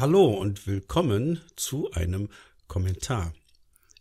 Hallo und willkommen zu einem Kommentar.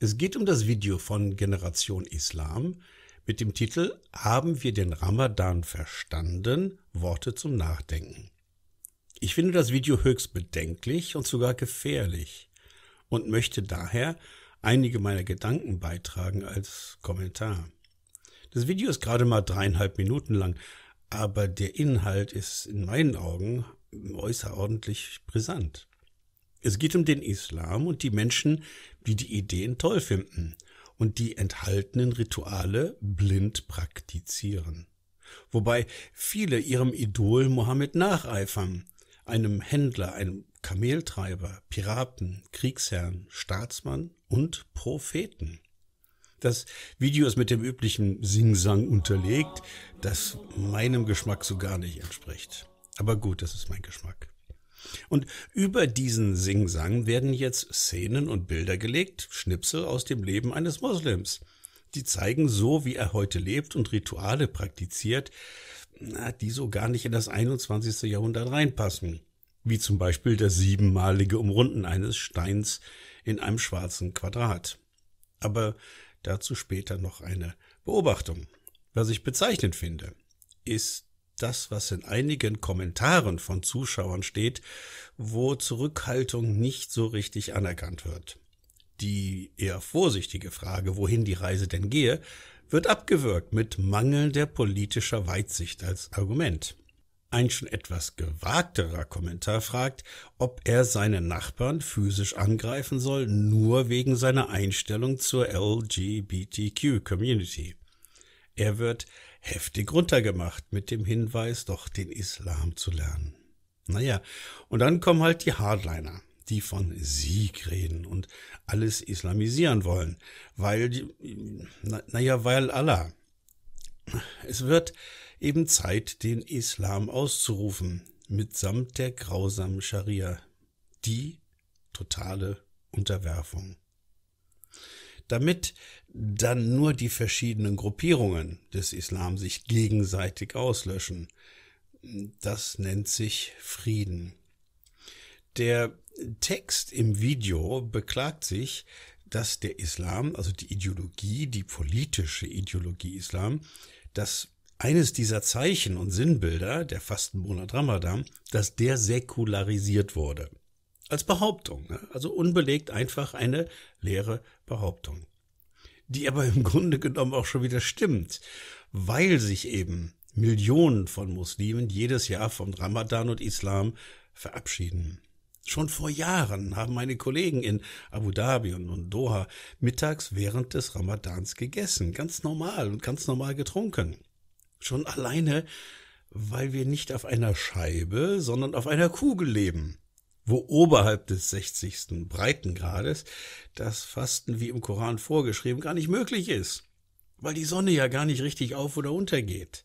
Es geht um das Video von Generation Islam mit dem Titel Haben wir den Ramadan verstanden? Worte zum Nachdenken. Ich finde das Video höchst bedenklich und sogar gefährlich und möchte daher einige meiner Gedanken beitragen als Kommentar. Das Video ist gerade mal dreieinhalb Minuten lang, aber der Inhalt ist in meinen Augen äußerordentlich brisant. Es geht um den Islam und die Menschen, die die Ideen toll finden und die enthaltenen Rituale blind praktizieren. Wobei viele ihrem Idol Mohammed nacheifern, einem Händler, einem Kameltreiber, Piraten, Kriegsherrn, Staatsmann und Propheten. Das Video ist mit dem üblichen Singsang unterlegt, das meinem Geschmack so gar nicht entspricht. Aber gut, das ist mein Geschmack. Und über diesen Singsang werden jetzt Szenen und Bilder gelegt, Schnipsel aus dem Leben eines Moslems. Die zeigen so, wie er heute lebt und Rituale praktiziert, die so gar nicht in das 21. Jahrhundert reinpassen. Wie zum Beispiel das siebenmalige Umrunden eines Steins in einem schwarzen Quadrat. Aber dazu später noch eine Beobachtung. Was ich bezeichnend finde, ist das, was in einigen Kommentaren von Zuschauern steht, wo Zurückhaltung nicht so richtig anerkannt wird. Die eher vorsichtige Frage, wohin die Reise denn gehe, wird abgewürgt mit mangelnder politischer Weitsicht als Argument. Ein schon etwas gewagterer Kommentar fragt, ob er seine Nachbarn physisch angreifen soll, nur wegen seiner Einstellung zur LGBTQ-Community. Er wird heftig runtergemacht mit dem Hinweis, doch den Islam zu lernen. Naja, und dann kommen halt die Hardliner, die von Sieg reden und alles islamisieren wollen, weil, naja, weil Allah. Es wird eben Zeit, den Islam auszurufen, mitsamt der grausamen Scharia, die totale Unterwerfung. Damit dann nur die verschiedenen Gruppierungen des Islam sich gegenseitig auslöschen. Das nennt sich Frieden. Der Text im Video beklagt sich, dass der Islam, also die Ideologie, die politische Ideologie Islam, dass eines dieser Zeichen und Sinnbilder, der Fastenmonat Ramadan, dass der säkularisiert wurde. Als Behauptung, ne? also unbelegt einfach eine leere Behauptung die aber im Grunde genommen auch schon wieder stimmt, weil sich eben Millionen von Muslimen jedes Jahr vom Ramadan und Islam verabschieden. Schon vor Jahren haben meine Kollegen in Abu Dhabi und Doha mittags während des Ramadans gegessen, ganz normal und ganz normal getrunken. Schon alleine, weil wir nicht auf einer Scheibe, sondern auf einer Kugel leben wo oberhalb des 60. Breitengrades das Fasten wie im Koran vorgeschrieben gar nicht möglich ist, weil die Sonne ja gar nicht richtig auf oder untergeht.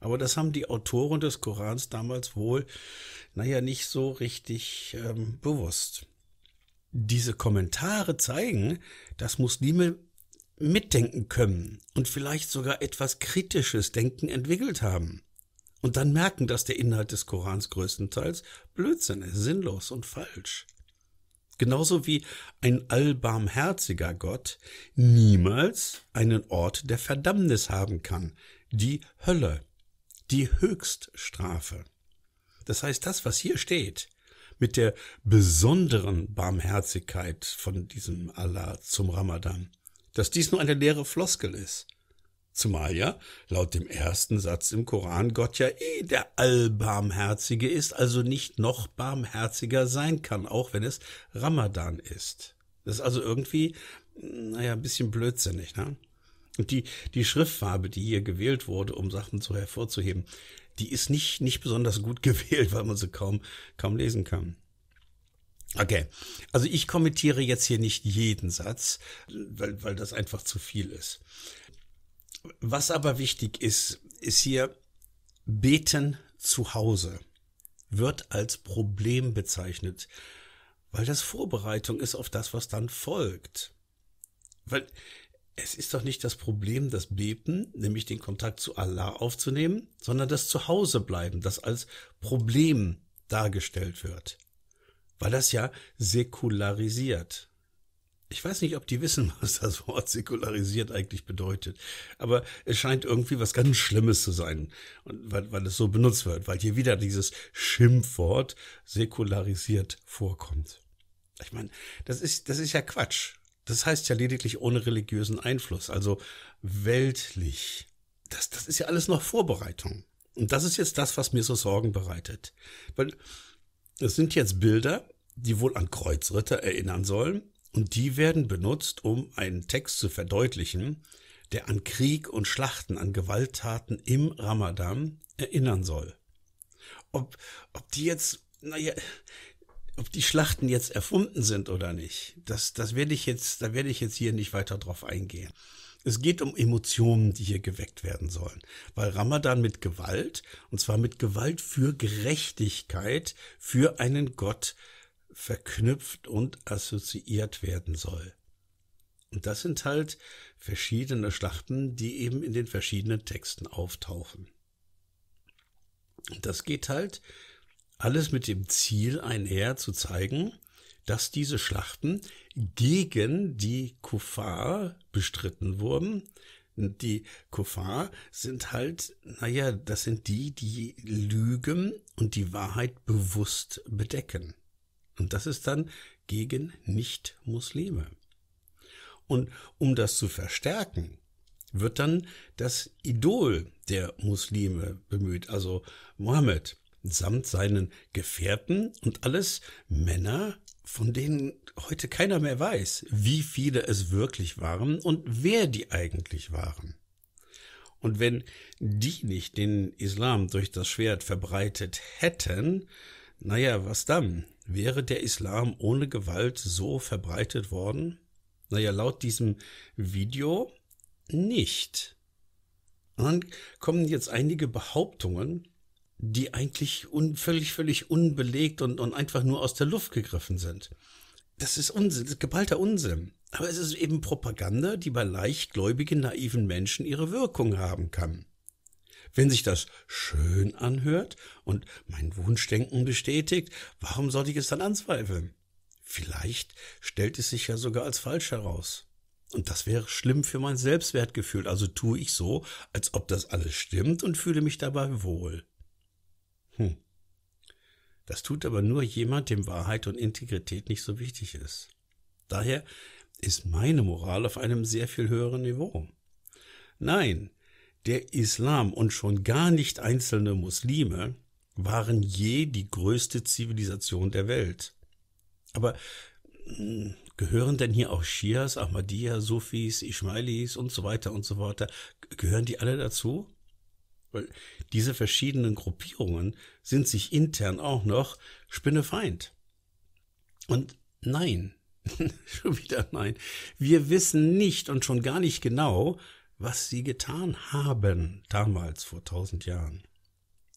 Aber das haben die Autoren des Korans damals wohl, naja, nicht so richtig ähm, bewusst. Diese Kommentare zeigen, dass Muslime mitdenken können und vielleicht sogar etwas kritisches Denken entwickelt haben und dann merken, dass der Inhalt des Korans größtenteils Blödsinn ist, sinnlos und falsch. Genauso wie ein allbarmherziger Gott niemals einen Ort der Verdammnis haben kann, die Hölle, die Höchststrafe. Das heißt, das, was hier steht, mit der besonderen Barmherzigkeit von diesem Allah zum Ramadan, dass dies nur eine leere Floskel ist, Zumal ja laut dem ersten Satz im Koran Gott ja eh der Allbarmherzige ist, also nicht noch barmherziger sein kann, auch wenn es Ramadan ist. Das ist also irgendwie, hm, naja, ein bisschen blödsinnig, ne? Und die, die Schriftfarbe, die hier gewählt wurde, um Sachen so hervorzuheben, die ist nicht, nicht besonders gut gewählt, weil man sie kaum, kaum lesen kann. Okay, also ich kommentiere jetzt hier nicht jeden Satz, weil, weil das einfach zu viel ist. Was aber wichtig ist, ist hier Beten zu Hause wird als Problem bezeichnet, weil das Vorbereitung ist auf das, was dann folgt. Weil es ist doch nicht das Problem, das Beten, nämlich den Kontakt zu Allah aufzunehmen, sondern das Zuhausebleiben, das als Problem dargestellt wird. Weil das ja säkularisiert ich weiß nicht, ob die wissen, was das Wort säkularisiert eigentlich bedeutet, aber es scheint irgendwie was ganz Schlimmes zu sein, weil, weil es so benutzt wird, weil hier wieder dieses Schimpfwort säkularisiert vorkommt. Ich meine, das ist, das ist ja Quatsch. Das heißt ja lediglich ohne religiösen Einfluss, also weltlich. Das, das ist ja alles noch Vorbereitung. Und das ist jetzt das, was mir so Sorgen bereitet. Weil es sind jetzt Bilder, die wohl an Kreuzritter erinnern sollen, und die werden benutzt, um einen Text zu verdeutlichen, der an Krieg und Schlachten, an Gewalttaten im Ramadan erinnern soll. Ob, ob die jetzt, naja, ob die Schlachten jetzt erfunden sind oder nicht, das, das werde ich jetzt, da werde ich jetzt hier nicht weiter drauf eingehen. Es geht um Emotionen, die hier geweckt werden sollen. Weil Ramadan mit Gewalt, und zwar mit Gewalt für Gerechtigkeit, für einen Gott verknüpft und assoziiert werden soll. Und das sind halt verschiedene Schlachten, die eben in den verschiedenen Texten auftauchen. Und das geht halt alles mit dem Ziel einher zu zeigen, dass diese Schlachten gegen die Kuffar bestritten wurden. Die Kuffar sind halt, naja, das sind die, die Lügen und die Wahrheit bewusst bedecken. Und das ist dann gegen Nicht-Muslime. Und um das zu verstärken, wird dann das Idol der Muslime bemüht, also Mohammed, samt seinen Gefährten und alles Männer, von denen heute keiner mehr weiß, wie viele es wirklich waren und wer die eigentlich waren. Und wenn die nicht den Islam durch das Schwert verbreitet hätten, naja, was dann? Wäre der Islam ohne Gewalt so verbreitet worden? Naja, laut diesem Video nicht. Und dann kommen jetzt einige Behauptungen, die eigentlich un, völlig, völlig unbelegt und, und einfach nur aus der Luft gegriffen sind. Das ist Unsinn, das ist geballter Unsinn. Aber es ist eben Propaganda, die bei leichtgläubigen, naiven Menschen ihre Wirkung haben kann. Wenn sich das schön anhört und mein Wunschdenken bestätigt, warum sollte ich es dann anzweifeln? Vielleicht stellt es sich ja sogar als falsch heraus. Und das wäre schlimm für mein Selbstwertgefühl, also tue ich so, als ob das alles stimmt und fühle mich dabei wohl. Hm. Das tut aber nur jemand, dem Wahrheit und Integrität nicht so wichtig ist. Daher ist meine Moral auf einem sehr viel höheren Niveau. Nein, der Islam und schon gar nicht einzelne Muslime waren je die größte Zivilisation der Welt. Aber hm, gehören denn hier auch Shias, Ahmadiyya, Sufis, Ismailis und so weiter und so weiter, gehören die alle dazu? Weil diese verschiedenen Gruppierungen sind sich intern auch noch Spinnefeind. Und nein, schon wieder nein, wir wissen nicht und schon gar nicht genau, was sie getan haben, damals vor tausend Jahren.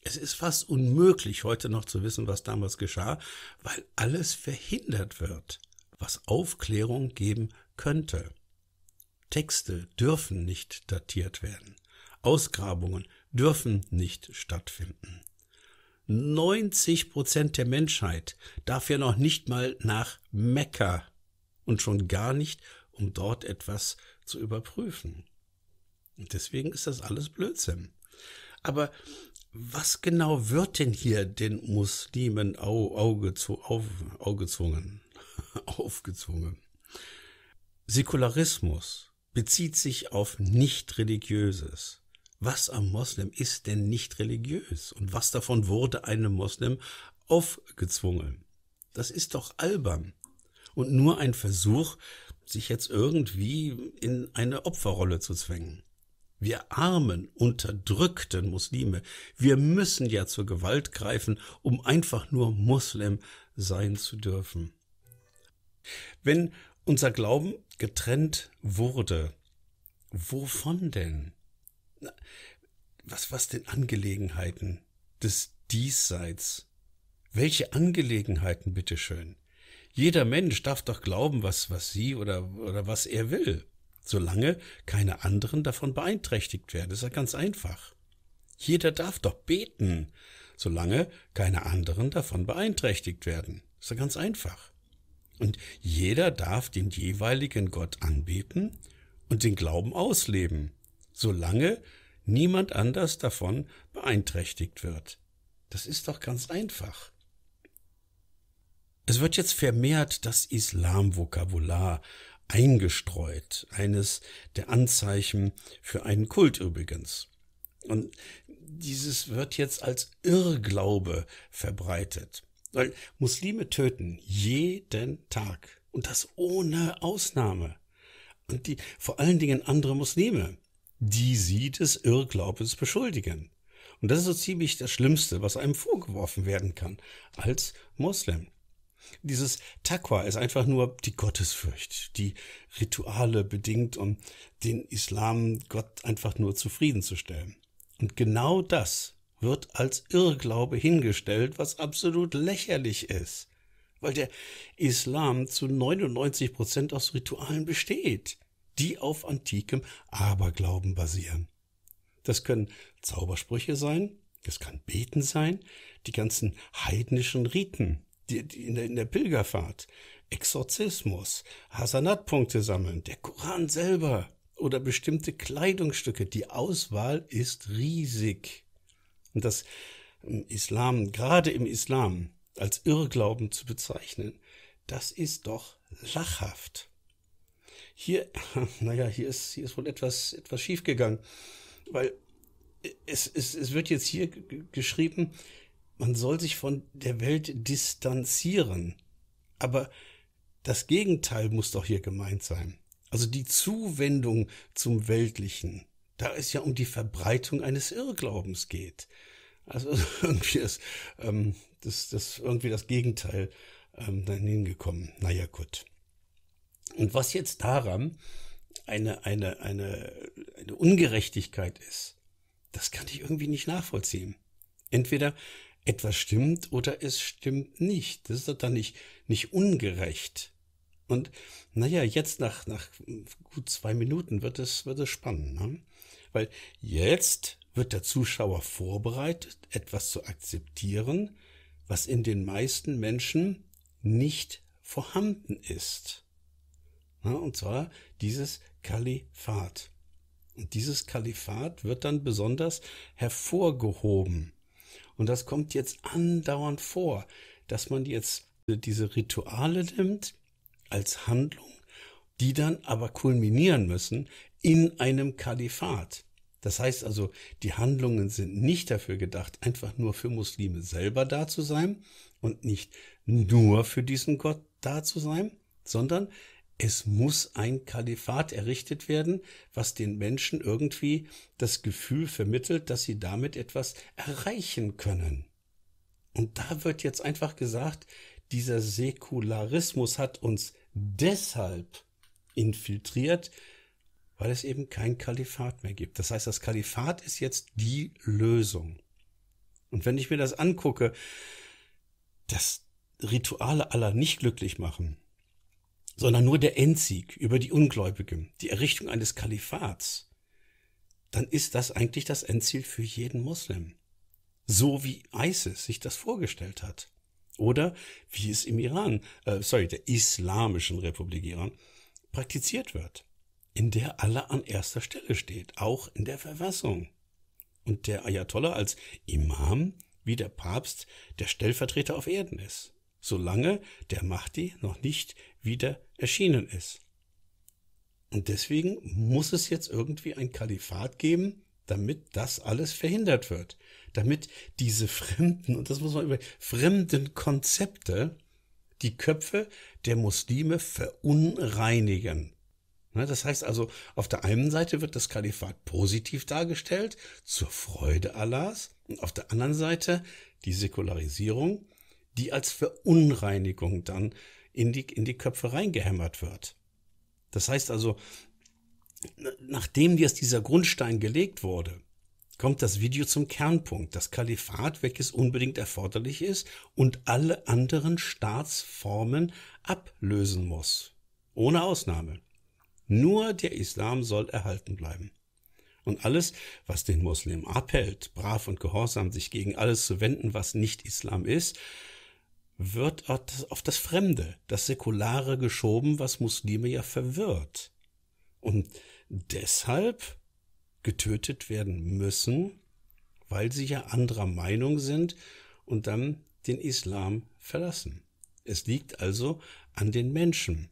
Es ist fast unmöglich, heute noch zu wissen, was damals geschah, weil alles verhindert wird, was Aufklärung geben könnte. Texte dürfen nicht datiert werden. Ausgrabungen dürfen nicht stattfinden. 90 Prozent der Menschheit darf ja noch nicht mal nach Mekka und schon gar nicht, um dort etwas zu überprüfen. Und deswegen ist das alles Blödsinn. Aber was genau wird denn hier den Muslimen au, Auge zu, auf, aufgezwungen? aufgezwungen. Säkularismus bezieht sich auf nicht-religiöses. Was am Moslem ist denn nicht religiös? Und was davon wurde einem Moslem aufgezwungen? Das ist doch albern. Und nur ein Versuch, sich jetzt irgendwie in eine Opferrolle zu zwängen wir armen, unterdrückten Muslime, wir müssen ja zur Gewalt greifen, um einfach nur Muslim sein zu dürfen. Wenn unser Glauben getrennt wurde, wovon denn? Was, was denn Angelegenheiten des Diesseits? Welche Angelegenheiten, bitteschön? Jeder Mensch darf doch glauben, was, was sie oder, oder was er will solange keine anderen davon beeinträchtigt werden. Das ist ja ganz einfach. Jeder darf doch beten, solange keine anderen davon beeinträchtigt werden. Das ist ja ganz einfach. Und jeder darf den jeweiligen Gott anbeten und den Glauben ausleben, solange niemand anders davon beeinträchtigt wird. Das ist doch ganz einfach. Es wird jetzt vermehrt das Islam-Vokabular eingestreut. Eines der Anzeichen für einen Kult übrigens. Und dieses wird jetzt als Irrglaube verbreitet. Weil Muslime töten jeden Tag. Und das ohne Ausnahme. Und die, vor allen Dingen andere Muslime, die sie des Irrglaubens beschuldigen. Und das ist so ziemlich das Schlimmste, was einem vorgeworfen werden kann als Muslim. Dieses Taqwa ist einfach nur die Gottesfurcht, die Rituale bedingt, um den Islam Gott einfach nur zufriedenzustellen. Und genau das wird als Irrglaube hingestellt, was absolut lächerlich ist, weil der Islam zu 99 Prozent aus Ritualen besteht, die auf antikem Aberglauben basieren. Das können Zaubersprüche sein, es kann Beten sein, die ganzen heidnischen Riten die, die in, der, in der Pilgerfahrt. Exorzismus, Hasanat-Punkte sammeln, der Koran selber oder bestimmte Kleidungsstücke. Die Auswahl ist riesig. Und das ähm, Islam, gerade im Islam, als Irrglauben zu bezeichnen, das ist doch lachhaft. Hier, naja, hier ist, hier ist wohl etwas, etwas schiefgegangen, weil es, es, es wird jetzt hier geschrieben, man soll sich von der Welt distanzieren. Aber das Gegenteil muss doch hier gemeint sein. Also die Zuwendung zum Weltlichen, da es ja um die Verbreitung eines Irrglaubens geht. Also irgendwie ist ähm, das, das irgendwie das Gegenteil ähm, dann hingekommen. Naja, gut. Und was jetzt daran eine, eine, eine, eine Ungerechtigkeit ist, das kann ich irgendwie nicht nachvollziehen. Entweder etwas stimmt oder es stimmt nicht. Das ist doch dann nicht, nicht ungerecht. Und naja, jetzt nach, nach gut zwei Minuten wird es, wird es spannend, ne? Weil jetzt wird der Zuschauer vorbereitet, etwas zu akzeptieren, was in den meisten Menschen nicht vorhanden ist. Ne? Und zwar dieses Kalifat. Und dieses Kalifat wird dann besonders hervorgehoben und das kommt jetzt andauernd vor, dass man jetzt äh, diese Rituale nimmt als Handlung, die dann aber kulminieren müssen in einem Kalifat. Das heißt also, die Handlungen sind nicht dafür gedacht, einfach nur für Muslime selber da zu sein und nicht nur für diesen Gott da zu sein, sondern es muss ein Kalifat errichtet werden, was den Menschen irgendwie das Gefühl vermittelt, dass sie damit etwas erreichen können. Und da wird jetzt einfach gesagt, dieser Säkularismus hat uns deshalb infiltriert, weil es eben kein Kalifat mehr gibt. Das heißt, das Kalifat ist jetzt die Lösung. Und wenn ich mir das angucke, dass Rituale aller nicht glücklich machen, sondern nur der Endsieg über die Ungläubigen, die Errichtung eines Kalifats, dann ist das eigentlich das Endziel für jeden Muslim. So wie ISIS sich das vorgestellt hat. Oder wie es im Iran, äh, sorry, der Islamischen Republik Iran praktiziert wird, in der Allah an erster Stelle steht, auch in der Verfassung. Und der Ayatollah als Imam wie der Papst der Stellvertreter auf Erden ist solange der Mahdi noch nicht wieder erschienen ist. Und deswegen muss es jetzt irgendwie ein Kalifat geben, damit das alles verhindert wird. Damit diese fremden, und das muss man über fremden Konzepte die Köpfe der Muslime verunreinigen. Ne, das heißt also, auf der einen Seite wird das Kalifat positiv dargestellt, zur Freude Allahs, und auf der anderen Seite die Säkularisierung, die als Verunreinigung dann in die, in die Köpfe reingehämmert wird. Das heißt also, nachdem jetzt dieser Grundstein gelegt wurde, kommt das Video zum Kernpunkt, das Kalifat, welches unbedingt erforderlich ist und alle anderen Staatsformen ablösen muss. Ohne Ausnahme. Nur der Islam soll erhalten bleiben. Und alles, was den Muslim abhält, brav und gehorsam sich gegen alles zu wenden, was nicht Islam ist, wird auf das Fremde, das Säkulare geschoben, was Muslime ja verwirrt. Und deshalb getötet werden müssen, weil sie ja anderer Meinung sind und dann den Islam verlassen. Es liegt also an den Menschen.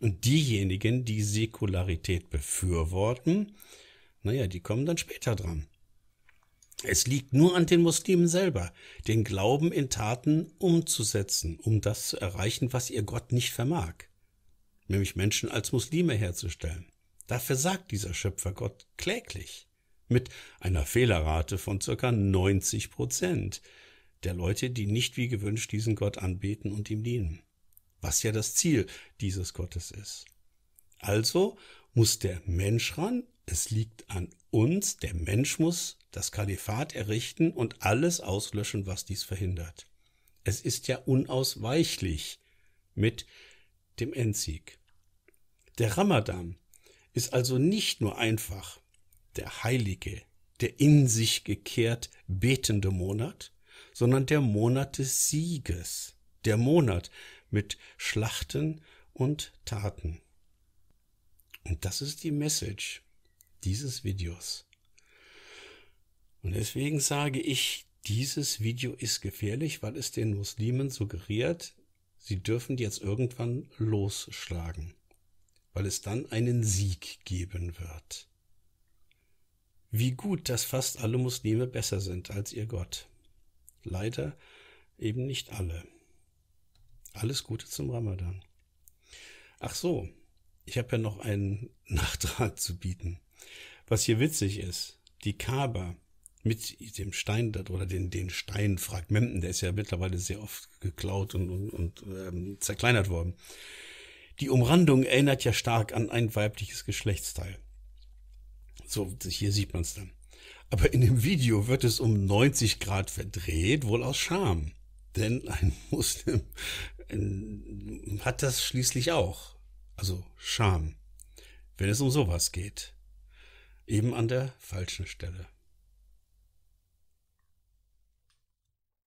Und diejenigen, die Säkularität befürworten, naja, die kommen dann später dran. Es liegt nur an den Muslimen selber, den Glauben in Taten umzusetzen, um das zu erreichen, was ihr Gott nicht vermag, nämlich Menschen als Muslime herzustellen. Da versagt dieser Schöpfergott kläglich mit einer Fehlerrate von circa 90 Prozent der Leute, die nicht wie gewünscht diesen Gott anbeten und ihm dienen, was ja das Ziel dieses Gottes ist. Also muss der Mensch ran es liegt an uns, der Mensch muss das Kalifat errichten und alles auslöschen, was dies verhindert. Es ist ja unausweichlich mit dem Endsieg. Der Ramadan ist also nicht nur einfach der heilige, der in sich gekehrt betende Monat, sondern der Monat des Sieges, der Monat mit Schlachten und Taten. Und das ist die Message, dieses Videos. Und deswegen sage ich, dieses Video ist gefährlich, weil es den Muslimen suggeriert, sie dürfen jetzt irgendwann losschlagen, weil es dann einen Sieg geben wird. Wie gut, dass fast alle Muslime besser sind als ihr Gott. Leider eben nicht alle. Alles Gute zum Ramadan. Ach so, ich habe ja noch einen Nachtrag zu bieten. Was hier witzig ist, die Kaaba mit dem Stein oder den, den Steinfragmenten, der ist ja mittlerweile sehr oft geklaut und, und, und ähm, zerkleinert worden. Die Umrandung erinnert ja stark an ein weibliches Geschlechtsteil. So, hier sieht man es dann. Aber in dem Video wird es um 90 Grad verdreht, wohl aus Scham. Denn ein Muslim ähm, hat das schließlich auch. Also Scham. Wenn es um sowas geht eben an der falschen Stelle.